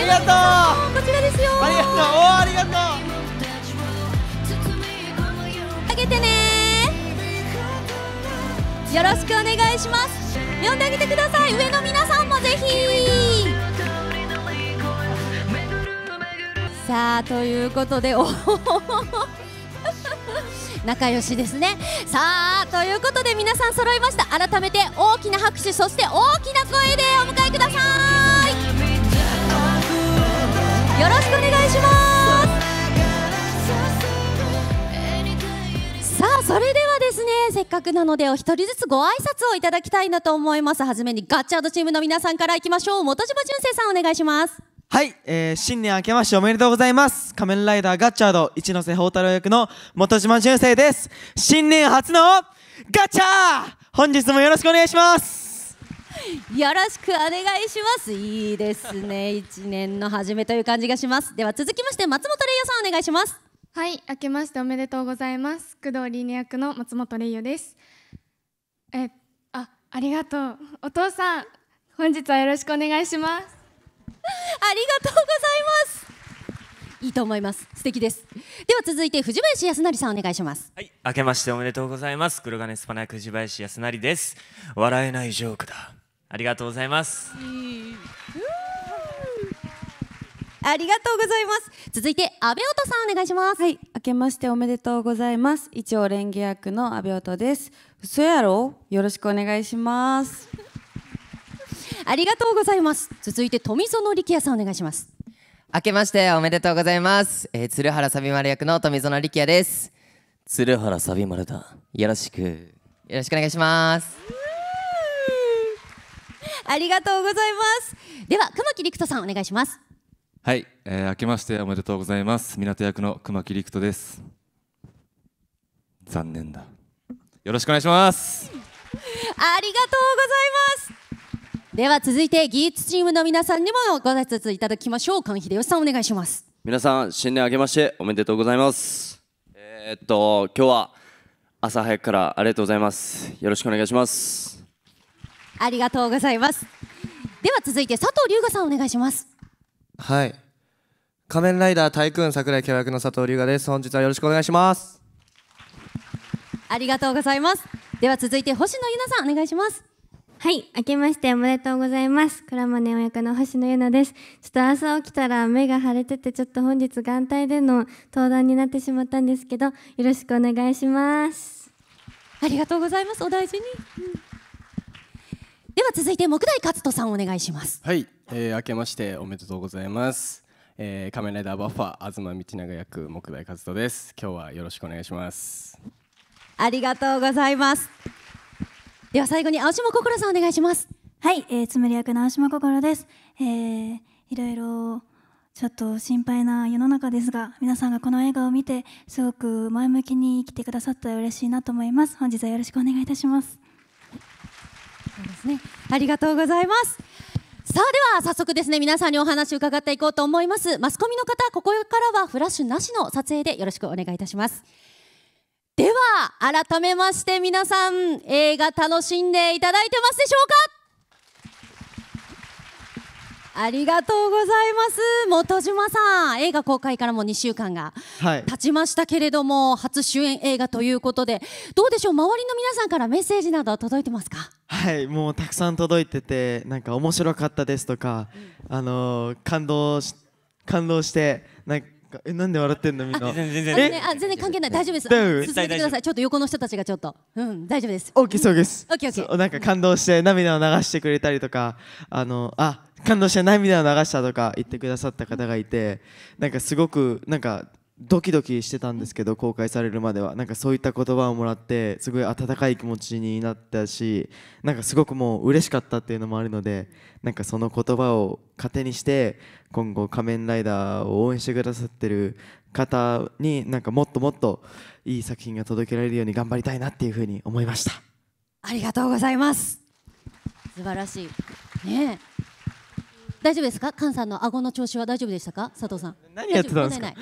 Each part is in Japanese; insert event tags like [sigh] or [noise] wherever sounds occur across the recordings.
りがとうこちらですよありがとうおありがとうあげてねよろしくお願いします呼んであげてください上の皆さんもぜひさあということでお [laughs] 仲良しですねさあということで皆さん揃いました改めて大きな拍手そして大きな声でお迎えくださいよろしくお願いしますさあそれではですねせっかくなのでお一人ずつご挨拶をいただきたいなと思いますはじめにガッチャードチームの皆さんからいきましょう元島純正さんお願いしますはい、えー、新年明けましておめでとうございます仮面ライダーガッチャード一ノ瀬宝太郎役の元島純正です新年初のガッチャー本日もよろしくお願いしますよろしくお願いしますいいですね一年の初めという感じがしますでは続きまして松本玲也さんお願いしますはい明けましておめでとうございます工藤理音役の松本玲也ですえあありがとうお父さん本日はよろしくお願いしますありがとうございますいいと思います素敵ですでは続いて藤林康成さんお願いしますはい明けましておめでとうございます黒金スパナ藤林康成です笑えないジョークだありがとうございます。ありがとうございます。続いて阿部音さんお願いします。はい、明けましておめでとうございます。一応連芸役の阿部音です。嘘やろ？よろしくお願いします。ありがとうございます。続いて富園力也さんお願いします。明けましておめでとうございます。えー、鶴原サビマル役の富園力也です。鶴原サビルだ。よろしく。よろしくお願いします。ありがとうございますでは熊木陸人さんお願いしますはい、えー、明けましておめでとうございます港役の熊木陸人です残念だよろしくお願いしますありがとうございますでは続いて技術チームの皆さんにもご挨拶いただきましょう神秀吉さんお願いします皆さん新年明けましておめでとうございますえー、っと今日は朝早くからありがとうございますよろしくお願いしますありがとうございますでは続いて佐藤龍我さんお願いしますはい仮面ライダータイクーン桜井教役の佐藤龍我です本日はよろしくお願いしますありがとうございますでは続いて星野ゆなさんお願いしますはい、明けましておめでとうございます。倉間親子の星野ゆなです。ちょっと朝起きたら目が腫れてて、ちょっと本日眼帯での登壇になってしまったんですけど、よろしくお願いします。ありがとうございます。お大事に。うんでは続いて木大勝人さんお願いしますはい、えー、明けましておめでとうございます、えー、仮面ライダーバッファ東道長役木大勝人です今日はよろしくお願いしますありがとうございますでは最後に青島心さんお願いしますはい、えー、つむり役の青島心です、えー、いろいろちょっと心配な世の中ですが皆さんがこの映画を見てすごく前向きに生きてくださったら嬉しいなと思います本日はよろしくお願いいたしますそうですね。ありがとうございます。さあでは早速ですね皆さんにお話伺っていこうと思いますマスコミの方ここからはフラッシュなしの撮影でよろしくお願いいたしますでは改めまして皆さん映画楽しんでいただいてますでしょうかありがとうございます本島さん映画公開からも2週間が経ちましたけれども、はい、初主演映画ということでどうでしょう周りの皆さんからメッセージなどは届いてますかはいもうたくさん届いててなんか面白かったですとか、うん、あの感動し感動してなんかえなんで笑ってんのみんな全然全然関係ない大丈夫です進めてくださいちょっと横の人たちがちょっとうん大丈夫ですオッケそうですオッケーなんか感動して涙を流してくれたりとかあのあ感動して涙を流したとか言ってくださった方がいてなんかすごくなんかドキドキしてたんですけど公開されるまではなんかそういった言葉をもらってすごい温かい気持ちになったしなんかすごくもう嬉しかったっていうのもあるのでなんかその言葉を糧にして今後仮面ライダーを応援してくださってる方になんかもっともっといい作品が届けられるように頑張りたいなっていうふうに思いましたありがとうございます素晴らしいねえ大丈夫ですか菅さんの顎の調子は大丈夫でしたか佐藤さん何やってたんですか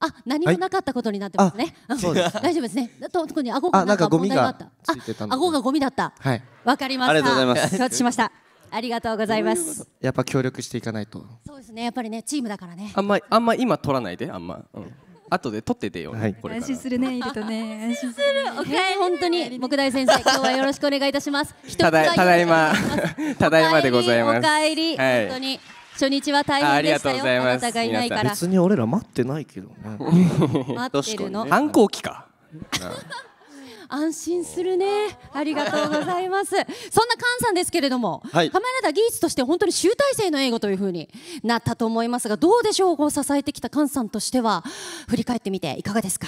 あ、何もなかったことになってますね。はい、大丈夫ですね。と特に顎がなんか問題があった。あ、顎がゴミだった。はい。わかりました。ありがとうございます。承知しました。ありがとうございます。やっぱ協力していかないと。そうですね。やっぱりね、チームだからね。あんまあんま今取らないで、あんま。うん後で取っててよ、はい、これ安心するねいるとね安心するおかえり本当に木大先生 [laughs] 今日はよろしくお願いいたしますただただいまただいまでございますおかえり本当に初日は大変でしたよあなたがいないから別に俺ら待ってないけどね [laughs] 待ってるの [laughs] 反抗期か安心するねありがとうございます [laughs] そんな菅さんですけれども、はい、浜原田技術として本当に集大成の英語というふうになったと思いますがどうでしょうこ支えてきた菅さんとしては振り返ってみていかがですか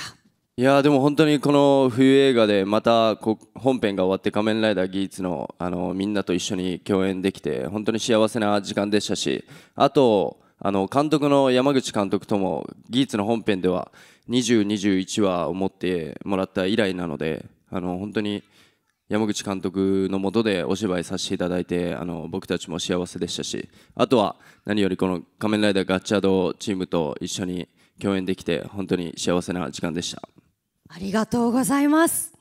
いやでも本当にこの冬映画でまた本編が終わって「仮面ライダーギーツの」あのみんなと一緒に共演できて本当に幸せな時間でしたしあとあの監督の山口監督ともギーツの本編では20、21話を持ってもらった以来なのであの本当に山口監督のもとでお芝居させていただいてあの僕たちも幸せでしたしあとは何よりこの「仮面ライダーガッチャード」チームと一緒に共演できて本当に幸せな時間でしたありがとうございます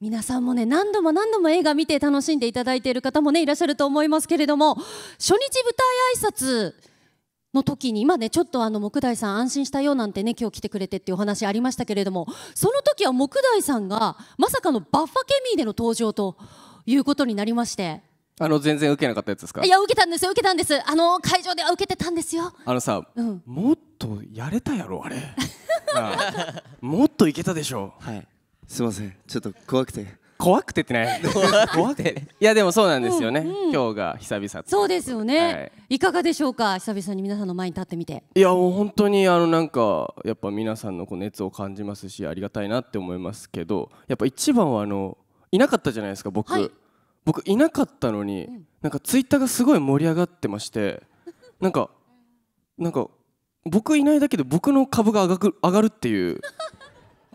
皆さんもね何度も何度も映画見て楽しんでいただいている方もねいらっしゃると思いますけれども初日舞台挨拶の時に今ねちょっとあの木大さん安心したよなんてね今日来てくれてっていうお話ありましたけれどもその時は木大さんがまさかのバッファケミーでの登場ということになりましてあの全然受けなかったやつですかいや受けたんですよ受けたんですあの会場では受けてたんですよあのさ、うん、もっとやれたやろあれ [laughs] もっといけたでしょはいすいませんちょっと怖くて怖くてってい [laughs] 怖くていやでもそうなんですよね、うんうん、今日が久々そうですよね、はい、いかがでしょうか久々に皆さんの前に立ってみていやもう本当にあのなんかやっぱ皆さんのこう熱を感じますしありがたいなって思いますけどやっぱ一番はあのいなかったじゃないですか僕、はい、僕いなかったのに、うん、なんかツイッターがすごい盛り上がってましてなんかなんか僕いないだけで僕の株が上がるっていう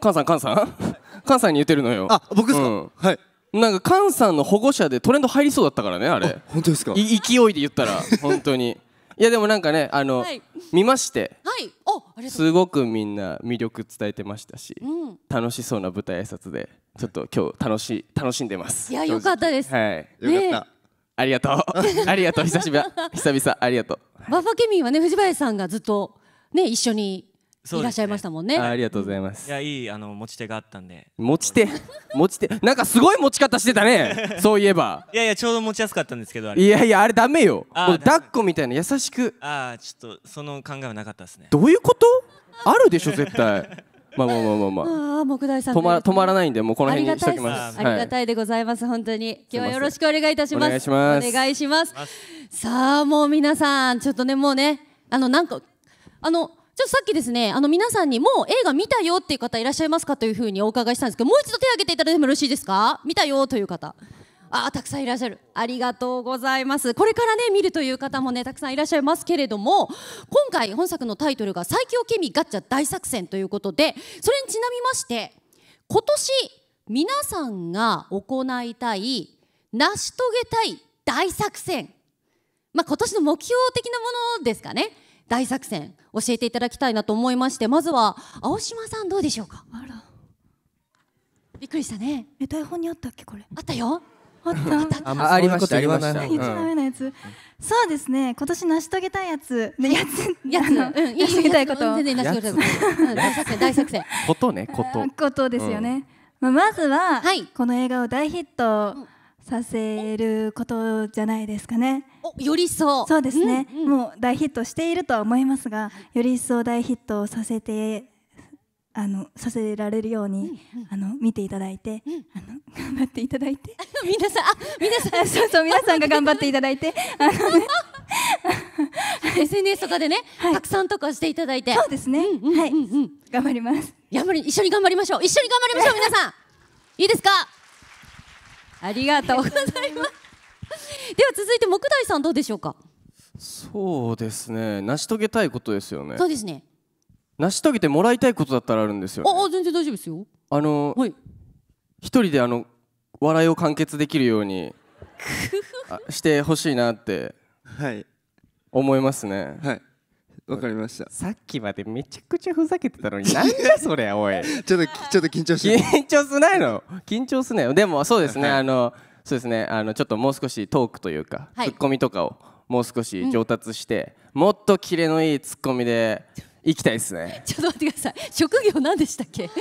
ンさんンさん関西に言ってるのよあ僕ですか、うん、はいなんか菅さんの保護者でトレンド入りそうだったからねあれ本当ですか勢いで言ったら [laughs] 本当にいやでもなんかねあの、はい、見ましてはいおあすごくみんな魅力伝えてましたし、うん、楽しそうな舞台挨拶でちょっと今日楽しい楽しんでますいやよかったですはいよかった、ありがとう [laughs] ありがとう久しぶり久々ありがとうバファケミンはね藤林さんがずっとね一緒にいらっしゃいましたもんね。あありがとうございます。いやいいあの持ち手があったんで。持ち手持ち手なんかすごい持ち方してたね。[laughs] そういえば。いやいやちょうど持ちやすかったんですけどいやいやあれダメよ。抱っこみたいな優しく。ああちょっとその考えはなかったですね。どういうこと？あるでしょ絶対。[laughs] まあまあまあまあまあ。ああ木大さん止ま止まらないんでもうこの辺にしときます。ありがたいでございます、本当に。今日はよろしくお願いいたします。お願いします。お願いします。さあもう皆さんちょっとねもうねあのなんかあの。ちょっとさっきですね、あの皆さんにもう映画見たよっていう方いらっしゃいますかというふうにお伺いしたんですけど、もう一度手を挙げていただいてもよろしいですか見たよという方。あたくさんいらっしゃるありがとうございますこれからね見るという方もねたくさんいらっしゃいますけれども今回本作のタイトルが「最強ケミガッチャ大作戦」ということでそれにちなみまして今年皆さんが行いたい成し遂げたい大作戦まあ今年の目標的なものですかね大作戦教えていただきたいなと思いましてまずは青島さんどうでしょうかあらびっくりしたねえ台本にあったっけこれあったよあったあありましたありました。言っちゃダメなやそうですね。今年成し遂げたいやつ、ね、やつやつ、うん、成し遂げたいこと。全然成し遂げたい。大作戦大作戦。ことねこと。[laughs] ことですよね。まあまずはこの映画を大ヒットさせることじゃないですかね。お、より一う。そうですね、うんうん、もう大ヒットしているとは思いますがより一層大ヒットさせてあのさせられるように、うんうん、あの見ていただいて、うん、あの頑張っていただいて [laughs] 皆さんあ、皆さん [laughs] そうそう皆さんが頑張っていただいてあの、ね、SNS とかでね、はい、さんとかしていただいてそうですね、うんうんうんうん、はい頑張りますやっぱり一緒に頑張りましょう一緒に頑張りましょう皆さん [laughs] いいですかありがとうございますでは続いて木大さんどうでしょうかそうですね成し遂げたいことですよねそうですね成し遂げてもらいたいことだったらあるんですよ、ね、ああ全然大丈夫ですよあの、はい、一人であの笑いを完結できるように [laughs] してほしいなってはい思いますねはいわかりましたさっきまでめちゃくちゃふざけてたのになんだそれおい [laughs] ちょっとちょっと緊張し緊張すないの緊張すないのでもそうですね、あのそうですねあのちょっともう少しトークというか、はい、ツッコミとかをもう少し上達して、うん、もっとキレのいいツッコミで行きたいですね。[laughs] ちょっと待ってください。職業なんでしたっけ？[laughs]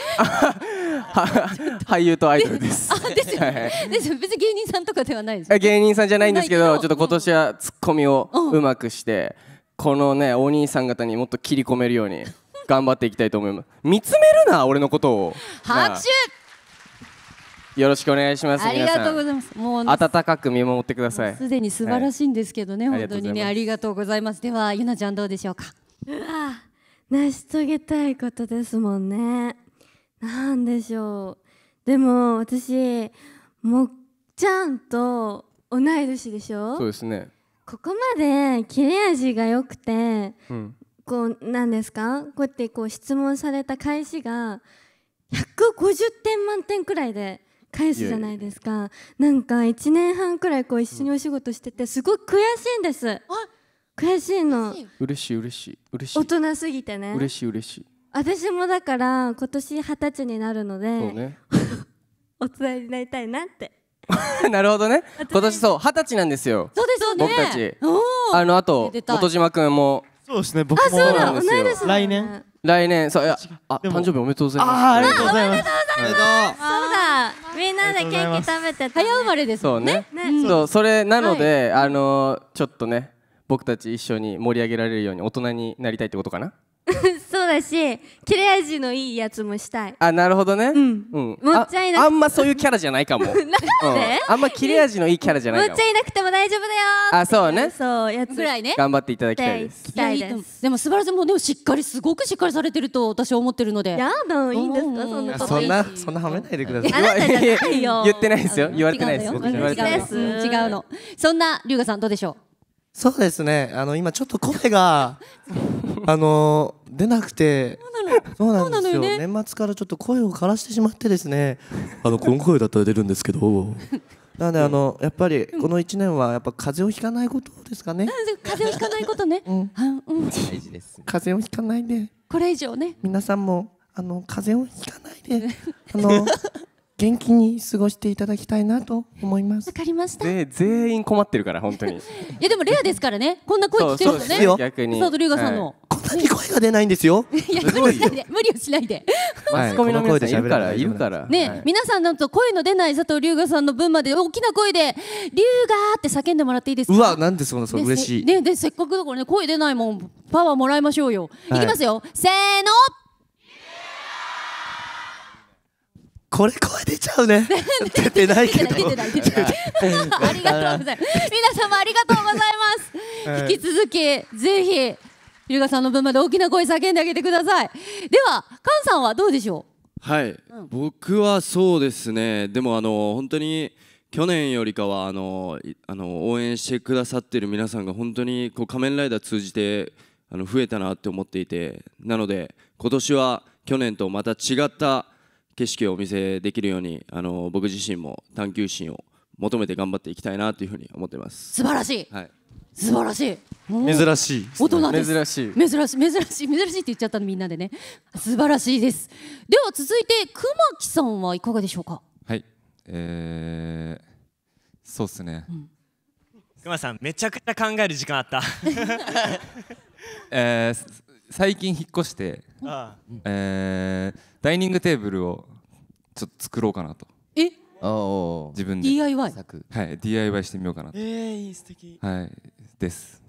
俳優とアイドルです。あ、ですよね。です別に芸人さんとかではないです。芸人さんじゃないんですけど、ちょっと今年はツッコミをうまくして、このねお兄さん方にもっと切り込めるように頑張っていきたいと思います見つめるな俺のことを拍手よろしくお願いしますありがとうございますもう温かく見守ってくださいすでに素晴らしいんですけどね、はい、本当にねありがとうございますではゆなちゃんどうでしょうかうわ成し遂げたいことですもんねなんでしょうでも私もっちゃんと同い年でしょそうですねここまで切れ味が良くて、うん、こうなんですかこうやってこう質問された返しが150点満点くらいで返すじゃないですかなんか1年半くらいこう一緒にお仕事しててすごく悔しいんです、うん、悔しいの嬉しい嬉しい嬉しい大人すぎてね嬉しい嬉しい私もだから今年二十歳になるので、ね、[laughs] お伝えになりたいなって [laughs] なるほどね。今年そう二十歳なんですよ。そうですよね。僕たち。あのあと元島くんも。そうですね。僕もなんですよ。来年。来年そういやあ誕生日おめでとうございます。あありがとうございます。そうだ。みんなでケーキ食べて早生まれですそうね。そうそれなのであのちょっとね僕たち一緒に盛り上げられるように大人になりたいってことかな。[laughs] そうだし切れ味のいいやつもしたいあなるほどねうん、うん、あんまそういうキャラじゃないかも [laughs] なんで、うん、あんま切れ味のいいキャラじゃないかももっちゃいなくても大丈夫だよあそうねそうやつぐらいね頑張っていただきたいですでも素晴らしいもうでもしっかりすごくしっかりされてると私は思ってるのでやだいいんですかそんなそんなそんなはめないでくださいあなたじゃないよ [laughs] 言ってないですよ言われてないですよ違うのそんな龍河さんどうでしょうそうですねあの今ちょっと声が [laughs] あの出なくてそうなのよ、ね、年末からちょっと声を枯らしてしまってですね [laughs] あのこの声だったら出るんですけど [laughs] なのであの、やっぱりこの1年はやっぱ風邪をひかないことですかね。風邪をひかないことね。うん、大事です。風邪をひかないで。これ以上ね。皆さんもあの風邪をひかないで、あの [laughs] 元気に過ごしていただきたいなと思います。わかりました。全員困ってるから本当に。いやでもレアですからね。こんな声聞けるとね。逆に。サードリュウガさんの。はいに声が出ないんですよ。[laughs] いや無理しないで無理をしないで。マスコミの声で喋るからいるから。ね、皆さんなんと声の出ない佐藤龍我さんの分まで大きな声で龍我って叫んでもらっていいですか。うわなんでそんなそう嬉しい。ねでせっかくだからね声出ないもんパワーもらいましょうよ。い、きますよせーの。これ声出ちゃうね。[laughs] 出てないけど。出てない出てない。[laughs] ありがとうございます。皆様ありがとうございます。引き続きぜひ優香さんの分まで大きな声叫んであげてくださいではカンさんはどうでしょうはい、うん、僕はそうですねでもあの本当に去年よりかはあのあの応援してくださっている皆さんが本当にこう仮面ライダー通じてあの増えたなって思っていてなので今年は去年とまた違った景色をお見せできるようにあの僕自身も探求心を求めて頑張っていきたいなというふうに思ってます素晴らしい、はい素晴らしい珍しい大人です珍しい珍しい珍しい珍しいって言っちゃったのみんなでね素晴らしいですでは続いて熊木さんはいかがでしょうかはいえー、そうっすね、うん、熊さんめちゃくちゃ考える時間あった [laughs] えー、最近引っ越してああ、えー、ダイニングテーブルをちょっと作ろうかなと自分で DIY はい DIY してみようかなえー、いい素敵はいです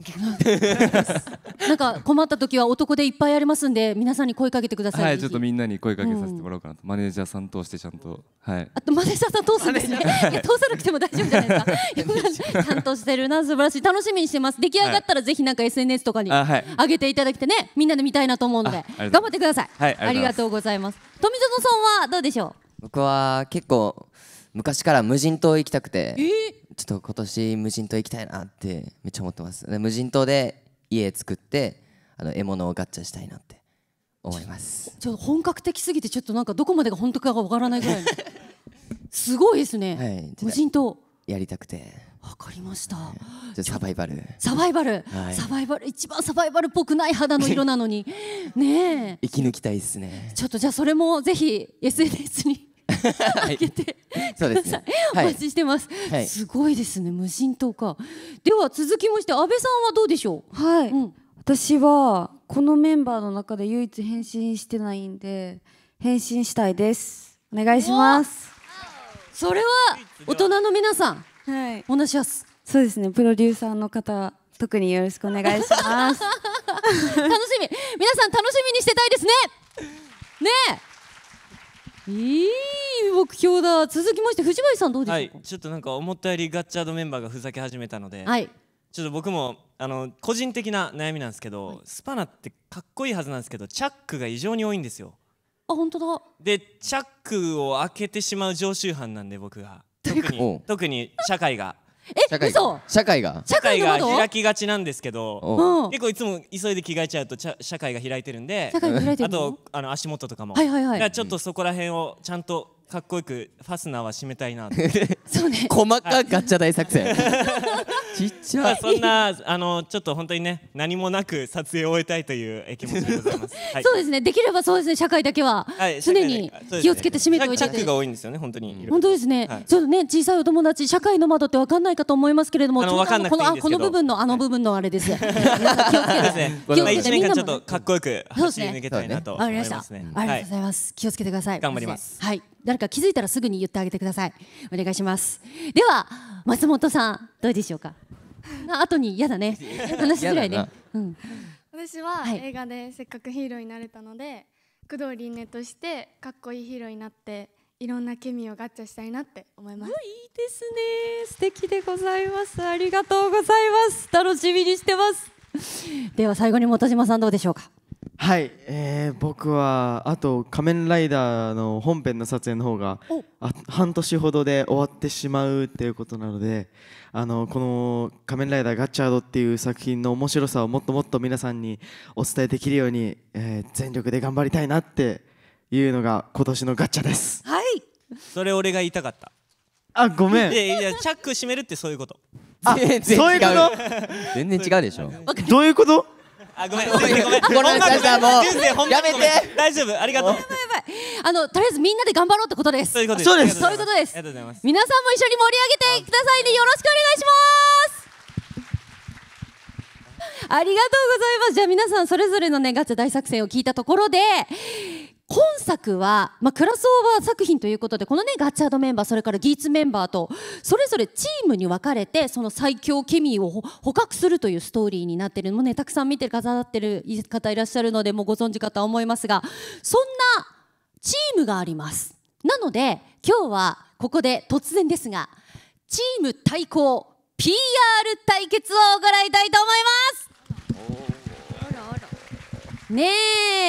なんか困った時は男でいっぱいありますんで皆さんに声かけてくださいはいちょっとみんなに声かけさせてもらおうかなと、うん、マネージャーさん通してちゃんとはいあとマネージャーさん通すんですね通さなくても大丈夫じゃないですかちゃんとしてるな素晴らしい楽しみにしてます出来上がったらぜひなんか SNS とかに上げていただいてねみんなで見たいなと思うので頑張ってくださいはいありがとうございます富園さんはどうでしょう僕は結構昔から無人島行きたくて、えー、ちょっと今年無人島行きたいなってめっちゃ思ってます無人島で家作ってあの獲物をガッチャしたいなって思いますちょっと本格的すぎてちょっとなんかどこまでが本当かがわからないぐらい [laughs] すごいですね、はい、無人島やりたくてわかりました、じゃサバイバルサバイバル、はい、サバイバル一番サバイバルっぽくない肌の色なのにねえ息抜きたいですねちょっとじゃあそれもぜひ SNS に [laughs] 開けて、はい、そうです、ね、お待ちしてます、はい、すごいですね無人島かでは続きまして阿部さんはどうでしょうはい、うん、私はこのメンバーの中で唯一返信してないんで返信したいですお願いしますそれは大人の皆さんはいお願いすそうですねプロデューサーの方特によろしくお願いします [laughs] 楽しみ皆さん楽しみにしてたいですねねいい目標だ続きまして藤林さんどうでしょうか、はい、ちょっとなんか思ったよりガッチャードメンバーがふざけ始めたので、はい、ちょっと僕もあの個人的な悩みなんですけど、はい、スパナってかっこいいはずなんですけどチャックが異常に多いんですよあ本当だでチャックを開けてしまう常習犯なんで僕が特に特に社会がえ嘘社会が社会が開きがちなんですけど結構いつも急いで着替えちゃうと社会が開いてるんであとあの足元とかも、はいはいはい、ちょっとそこら辺をちゃんとかっこよくファスナーは締めたいな [laughs] そうね細かガチャ大作戦 [laughs] ちっちゃい。そんなあのちょっと本当にね何もなく撮影を終えたいという気持ちでございます。[laughs] はい、そうですね。できればそうですね。社会だけは、常に気をつけて締めておいて。チャックが多いんですよね。本当に。本当ですね。はい、ちょっとね小さいお友達社会の窓ってわかんないかと思いますけれども、あのわかんないいんでこの部分のあの部分のあれです。[laughs] 気をつけてね。[laughs] 気をつけてみんなちょっとかっこよく走り抜けたいなと思いますね。ありがとうございます。気をつけてください。頑張ります。はい。誰か気づいたらすぐに言ってあげてくださいお願いしますでは松本さんどうでしょうか後に嫌だね [laughs] 話しづらいね、うん、私は映画でせっかくヒーローになれたので、はい、工藤凛音としてかっこいいヒーローになっていろんなケミをガッチャしたいなって思いますいいですね素敵でございますありがとうございます楽しみにしてますでは最後に本島さんどうでしょうかはい、えー、僕はあと「仮面ライダー」の本編の撮影の方があ半年ほどで終わってしまうっていうことなのであのこの「仮面ライダーガッチャード」っていう作品の面白さをもっともっと皆さんにお伝えできるように、えー、全力で頑張りたいなっていうのが今年のガッチャですはいそれ俺が言いたかったあごめんいやいやチャック閉めるってそういうことあそういうこと [laughs] 全然違うでしょどういうことあごめんごめんごめんごめんごめんやめて大丈夫ありがとうあのとりあえずみんなで頑張ろうってことですそういうことですありがとうございます皆さんも一緒に盛り上げてくださいねよろしくお願いしますありがとうございますじゃあ皆さんそれぞれのねガチャ大作戦を聞いたところで本作は、まあ、クラスオーバー作品ということでこのねガッチャードメンバーそれからギーツメンバーとそれぞれチームに分かれてその最強ケミーを捕獲するというストーリーになってるもうねたくさん見てくださってる方いらっしゃるのでもうご存知かとは思いますがそんなチームがありますなので今日はここで突然ですがチーム対抗 PR 対決を行いたいと思いますね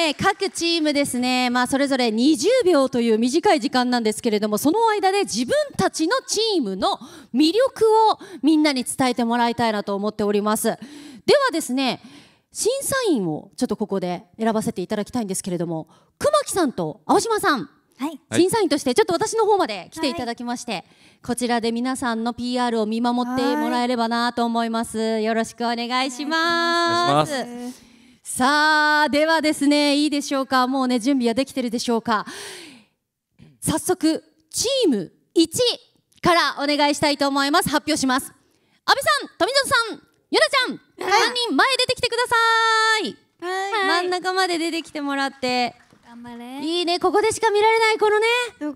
え各チームですね、まあ、それぞれ20秒という短い時間なんですけれどもその間で自分たちのチームの魅力をみんなに伝えてもらいたいなと思っておりますではですね審査員をちょっとここで選ばせていただきたいんですけれども熊木さんと青島さん、はい、審査員としてちょっと私の方まで来ていただきまして、はい、こちらで皆さんの PR を見守ってもらえればなと思いますよろしくお願いします。さあではですねいいでしょうかもうね準備はできてるでしょうか早速チーム1からお願いしたいと思います発表します阿部さん富里さんゆらちゃん3人前出てきてくださいはい、真ん中まで出てきてもらって頑張れいいねここでしか見られないこのね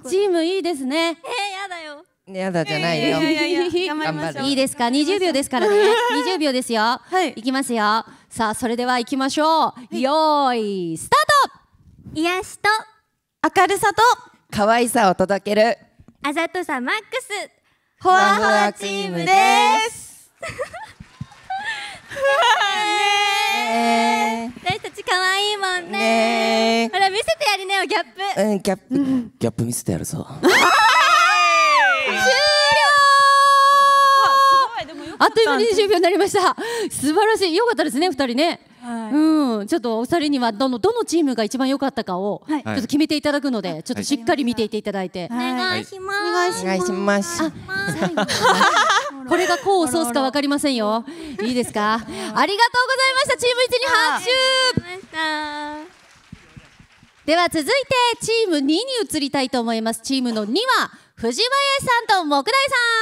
チームいいですねえー、やだよやだじゃないよいいですか20秒ですからね20秒ですよ、はい、いきますよさあそれでは行きましょう、はい、いスタート癒しと明るさと可愛さを届けるあざとさマックスほわほわチームです私たち可愛いもんねほら見せてやりなよギャップうんギャップ、ギャップ見せてやるぞ [laughs] あっという間に20秒になりました素晴らしいよかったですね二人ね、はい、うん、ちょっとお二人にはどのどのチームが一番良かったかを、ちょっと決めていただくので、ちょっとしっかり見ていていただいて、お願いします、お願いします。あ、最後これが功を奏すかわかりませんよ。いいですか？ありがとうございました。チーム一に拍手。では続いてチーム2に移りたいと思います。チームの2は藤林さんと木大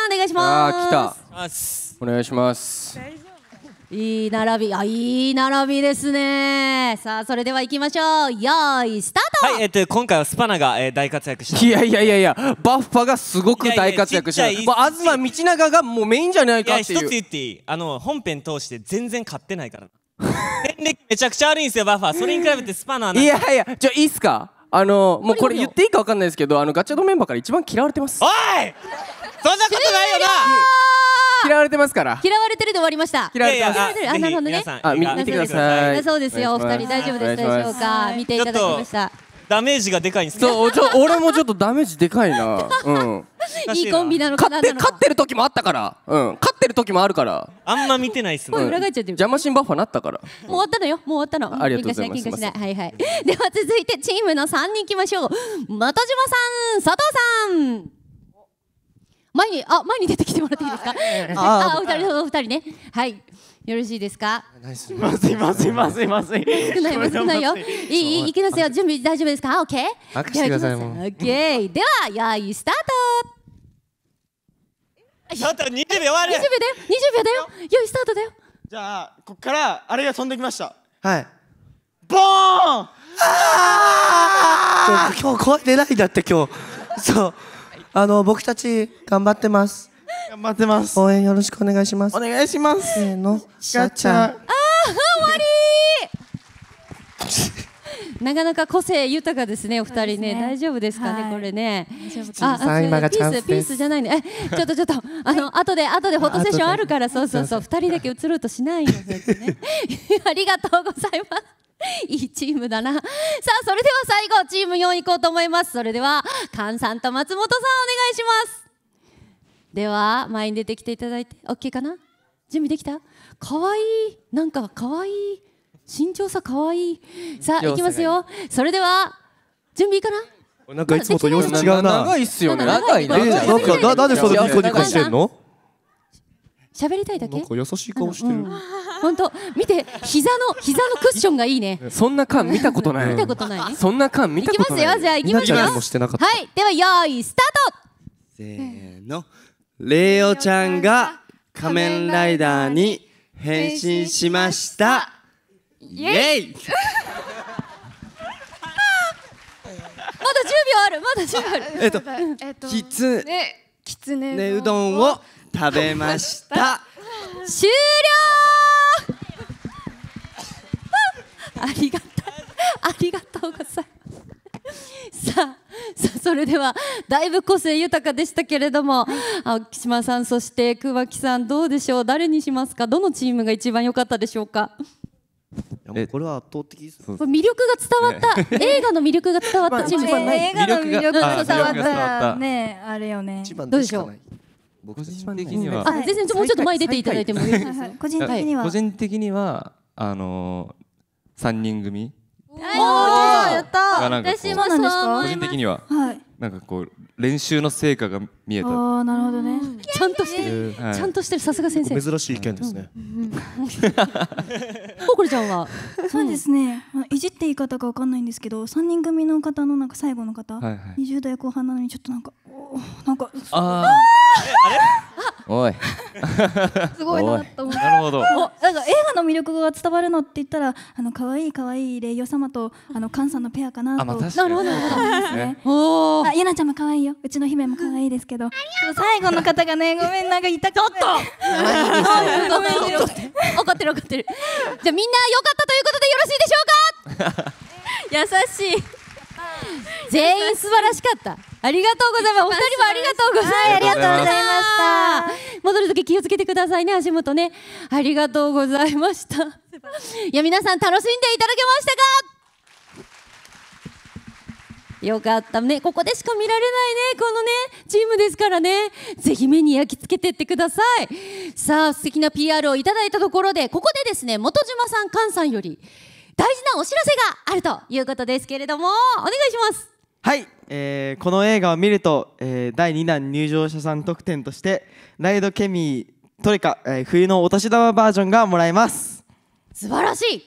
さんお願いします。あ、来た。お願いしますいい並びあいい並びですねさあそれでは行きましょうよいスタートはいえっと今回はスパナが、えー、大活躍したいやいやいやいやバッファがすごく大活躍したあずま東道長がもうメインじゃないかっていういや一つ言っていいあの本編通して全然勝ってないから年歴めちゃくちゃ悪いんですよバッファそれに比べてスパナはいやいやじゃいいっすかあのもうこれ言っていいか分かんないですけどあのガチャドメンバーから一番嫌われてますおいそんなことないよな嫌われてますから嫌われてるで終わりました嫌われてますあなるほどねあ見てくださいそうですよお二人大丈夫ですでしょうか見ていただきましたダメージがでかいんですそうち俺もちょっとダメージでかいな、[laughs] うん、いいコンビなのかな勝ってる時もあったから、うん、勝ってる時もあるからあんま見てないっすね、う裏返っちゃってる邪魔しんバッファなったから、もう終わったのよもう終わったのありがとうございます喧嘩しないはいはいでは続いてチームの三人行きましょう又島さん佐藤さん前にあ前に出てきてもらっていいですか。あ、お二人お二人ね。はい。よろしいですか。まずいまずいまずいまずい。少ない少ないよ。いいいいいきますよ。準備大丈夫ですか。オッケー。握手してくださいもん。オッケー。ではよいスタート。ちょっと20秒わり。二十秒だよ。二十秒だよ。よいスタートだよ。じゃあこっからあれが飛んできました。はい。ボーン。今日声出ないんだって今日。そう。あの僕たち頑張ってます頑張ってます応援よろしくお願いしますお願いしますせーのガチャあ終わり [laughs] なかなか個性豊かですね、お二人ね、ね大丈夫ですかね、はい、これね。あ、あ、今がチャンスピースじゃないね、え、ちょっとちょっと、あの、後で、後でフォトセッションあるから、そうそうそう、二人だけ映ろうとしないよ、ね、[laughs] ありがとうございます。[laughs] いいチームだな。さあ、それでは最後、チーム4行こうと思います。それでは、菅さんと松本さん、お願いします。では、前に出てきていただいて、OK かな準備できたかわいい。なんか、かわいい。身長差かわいい。さあ、いきますよ。それでは、準備いいかななんかいつもと様子違うな。長いっすよね。長いな。えなんか、なんでそんなニコニコしてんの喋りたいだけなんか優しい顔してる。うん本当見て膝の膝のクッションがいいねそんな感見たことない見たことない、そんな感見たことないきますよじゃあいきますよはいでは用意スタートせーのレオちゃんが仮面ライダーに変身しましたイエイまだ10秒あるまだ10秒あるえっと、えっと、きつきつねうどんを食べました終了ありがたい。ありがとうございますさあさあそれではだいぶ個性豊かでしたけれども、青木島さんそして桑木さんどうでしょう誰にしますかどのチームが一番良かったでしょうかこれは圧倒的です魅力が伝わった、[laughs] 映画の魅力が伝わったチーム、まあ映画の魅力が伝わったねあれよね一番でしょう僕的には、全然もうちょっと前出ていただいてもいいですか、個人的には、個人的にはあの三人組おおやった私もそう個人的には、はい、なんかこう練習の成果が見えた。ああなるほどね。ちゃんとしてる、はいちゃんとしてるさすが先生。珍しい意見ですね。ほこりちゃんは。[laughs] そうですね。まあいじっていい方かわかんないんですけど、三人組の方のなんか最後の方、はいはい二十代後半なのにちょっとなんかおーなんかああ。おい。すごいなと思って。なるほど。なんか映画の魅力が伝わるのって言ったらあの可愛い可愛いレイ様とあの菅さんのペアかなとあまあ確かに。なるほどなるほど。ね。おお。あ、ゆなちゃんも可愛いよ。うちの姫も可愛いですけど。最後の方がね、ごめん、なんか痛かったごめん、[laughs] 怒ってる怒ってる。じゃあみんな良かったということでよろしいでしょうか [laughs] 優しい。全員素晴らしかった。ありがとうございます。お二人もありがとうございました。ありがとうございました。戻る時気をつけてくださいね、足元ね。ありがとうございました。いや、皆さん楽しんでいただけましたかよかったねここでしか見られないねこのねチームですからねぜひ目に焼き付けてってくださいさあ素敵な PR をいただいたところでここでですね元島さん菅さんより大事なお知らせがあるということですけれどもお願いしますはい、えー、この映画を見ると、えー、第2弾入場者さん特典としてライドケミートレカ、えー、冬のお年玉バージョンがもらえます素晴らしい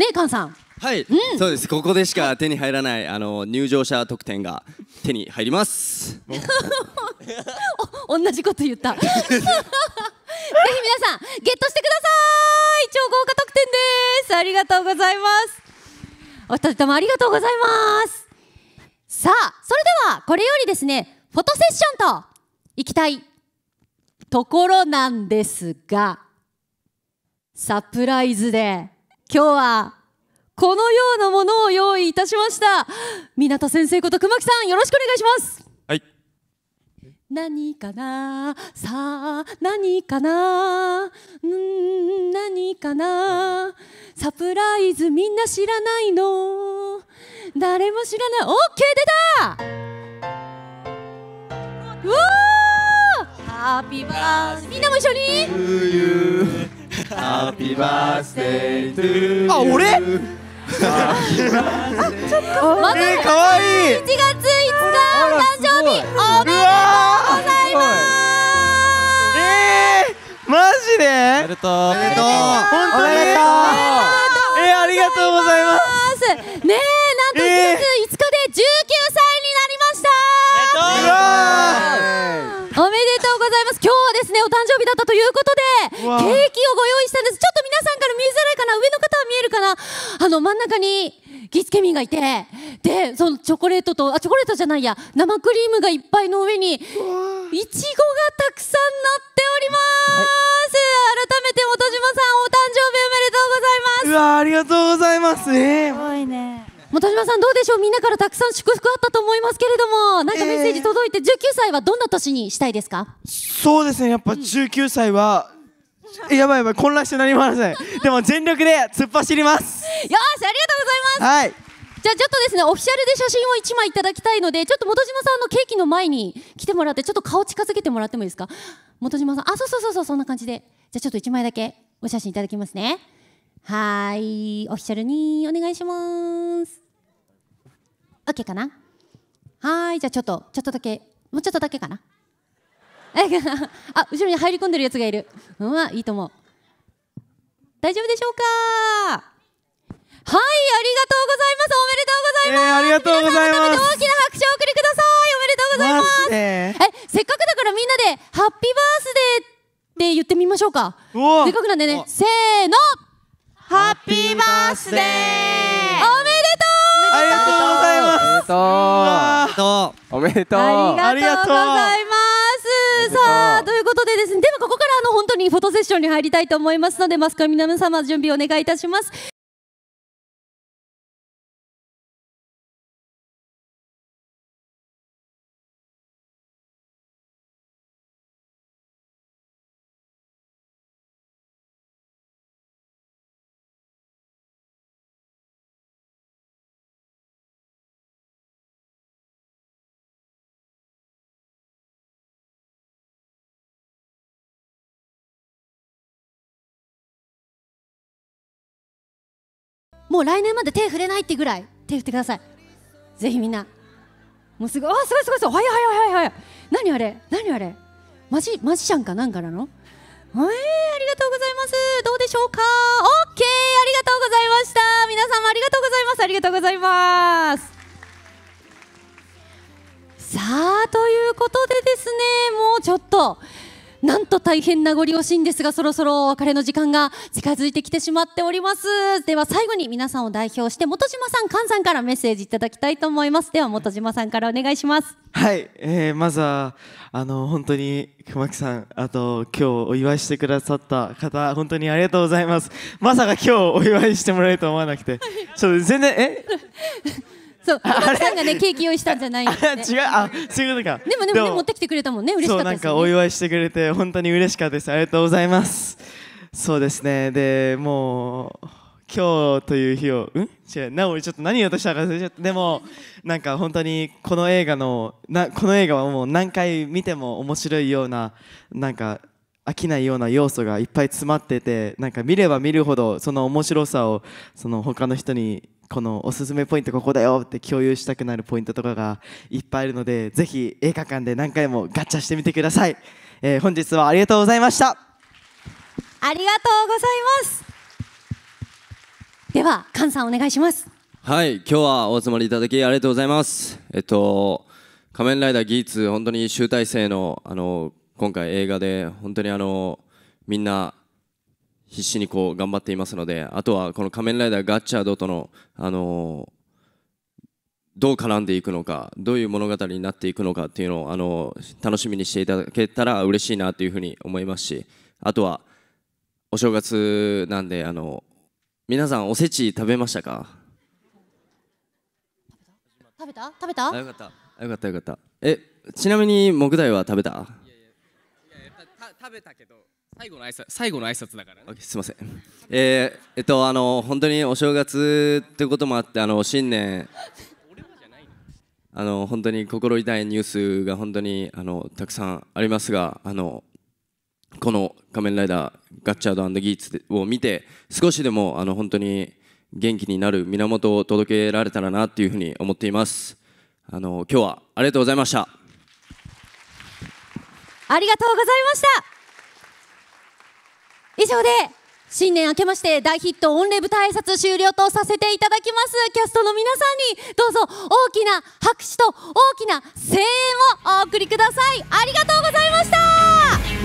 ねえ菅さんはい、うん、そうですここでしか手に入らないあの入場者特典が手に入ります [laughs] 同じこと言った [laughs] ぜひ皆さんゲットしてください超豪華特典ですありがとうございますお二人ともありがとうございますさあそれではこれよりですねフォトセッションといきたいところなんですがサプライズで今日はこのようなものを用意いたしました港先生こと熊木さんよろしくお願いしますはい何かなさあ何かなうん何かなサプライズみんな知らないの誰も知らないオッケー出たうわハッピーバースデーみんなも一緒にハッピーバースデーあ俺まず、えー、かわいい1月5日お誕生日おめでとうございますえー、マジでおめでとうおめでとう本当えー、ありがとうございますねえ、なんと1月5日で19歳になりましたおめでとうございます今日はですねお誕生日だったということでケーキをご用意あの真ん中にギスケミンがいてでそのチョコレートとあチョコレートじゃないや生クリームがいっぱいの上にいちごがたくさんなっておりまーす、はい、改めて元島さんお誕生日おめでとうございますうわありがとうございますえー、すごいね本島さんどうでしょうみんなからたくさん祝福あったと思いますけれどもなんかメッセージ届いて、えー、19歳はどんな年にしたいですかそうですねやっぱ19歳は、うん [laughs] やばいやばい混乱してなりませんでも全力で突っ走りますよしありがとうございますはいじゃあちょっとですねオフィシャルで写真を1枚いただきたいのでちょっと元島さんのケーキの前に来てもらってちょっと顔近づけてもらってもいいですか元島さんあそうそうそうそうそんな感じでじゃあちょっと1枚だけお写真いただきますねはいオフィシャルにお願いします OK かなはいじゃあちょっとちょっとだけもうちょっとだけかな [laughs] あ後ろに入り込んでるやつがいるうわいいと思う大丈夫でしょうかはい、ありがとうございます。おめでとうございます。えー、ありがとうございます。大きな拍手を送りください。おめでとうございます。え、せっかくだからみんなでハッピーバースデーって言ってみましょうか。せっかくなんでね、せーの。ハッピーバースデー。おめでとう。ありがとうございます。おめでとう。おめでとう。ありがとうございます。さあということでですねではここからあの本当にフォトセッションに入りたいと思いますのでマスコミの皆様準備お願いいたしますもう来年まで手触れないってぐらい手振ってくださいぜひみんなもうすごいあすごいすごいすごい早い早い早い早い何あれ何あれマジマジシャンかなんかなのえー、ありがとうございますどうでしょうかオッケーありがとうございました皆様ありがとうございますありがとうございますさあということでですねもうちょっとなんと大変名残惜しいんですが、そろそろお別れの時間が近づいてきてしまっております。では最後に皆さんを代表して、本島さん、菅さんからメッセージいただきたいと思います。では本島さんからお願いします。はい、えー、まずは、あの、本当に熊木さん、あと今日お祝いしてくださった方、本当にありがとうございます。まさか今日お祝いしてもらえると思わなくて、ちょっと全然、えそうあ母さんがねケーキ用意したんじゃないんで、ね、[laughs] 違うあそういうことかでもでもでも持ってきてくれたもんね嬉しかったです、ね、なんかお祝いしてくれて本当に嬉しかったですありがとうございますそうですねでもう今日という日を、うん違う、なお、ちょっと何をとしたか忘れちゃった。でも、なんか本当にこの映画の、なこの映画はもう何回見ても面白いような、なんか飽きないような要素がいっぱい詰まってて、なんか見れば見るほど、その面白さを、その他の人にこのおすすめポイントここだよって共有したくなるポイントとかがいっぱいあるのでぜひ映画館で何回もガチャしてみてください、えー、本日はありがとうございましたありがとうございますでは菅さんお願いしますはい今日はお集まりいただきありがとうございますえっと仮面ライダーギーツ本当に集大成のあの今回映画で本当にあのみんな必死にこう頑張っていますのであとはこの「仮面ライダーガッチャード」との、あのどう絡んでいくのかどういう物語になっていくのかっていうのを、あの楽しみにしていただけたら嬉しいなというふうに思いますしあとはお正月なんで、あの皆さんおせち食べましたか食べた食べたよかったよかったよかったえちなみに木材は食べた食べたけど最後の挨拶最後の挨拶だからね。すみません。えー、えっとあの本当にお正月ということもあってあの新年あの本当に心痛いニュースが本当にあのたくさんありますがあのこの「仮面ライダーガッチャードギーツ」を見て少しでもあの本当に元気になる源を届けられたらなというふうに思っていますあの今日はありがとうございましたありがとうございました以上で新年明けまして大ヒット御礼舞台挨拶終了とさせていただきますキャストの皆さんにどうぞ大きな拍手と大きな声援をお送りくださいありがとうございました